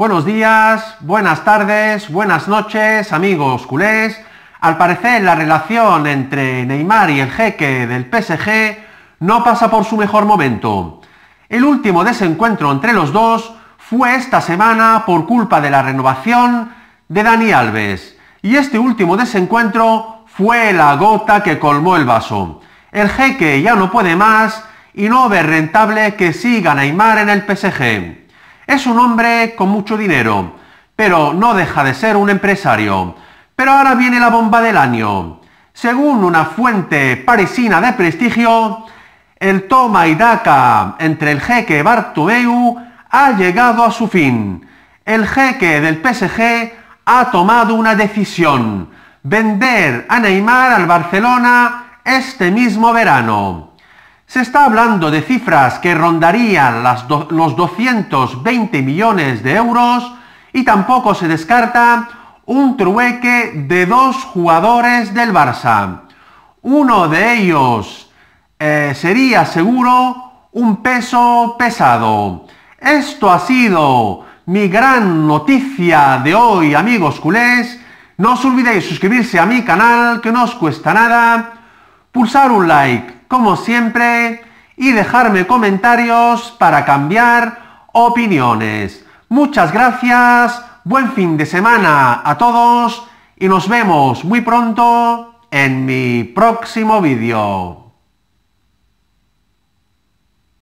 Buenos días, buenas tardes, buenas noches, amigos culés. Al parecer la relación entre Neymar y el jeque del PSG no pasa por su mejor momento. El último desencuentro entre los dos fue esta semana por culpa de la renovación de Dani Alves. Y este último desencuentro fue la gota que colmó el vaso. El jeque ya no puede más y no ve rentable que siga Neymar en el PSG. Es un hombre con mucho dinero, pero no deja de ser un empresario. Pero ahora viene la bomba del año. Según una fuente parisina de prestigio, el toma y daca entre el jeque Bartomeu ha llegado a su fin. El jeque del PSG ha tomado una decisión, vender a Neymar al Barcelona este mismo verano. Se está hablando de cifras que rondarían los 220 millones de euros y tampoco se descarta un trueque de dos jugadores del Barça. Uno de ellos eh, sería seguro un peso pesado. Esto ha sido mi gran noticia de hoy, amigos culés. No os olvidéis suscribirse a mi canal, que no os cuesta nada. Pulsar un like como siempre, y dejarme comentarios para cambiar opiniones. Muchas gracias, buen fin de semana a todos y nos vemos muy pronto en mi próximo vídeo.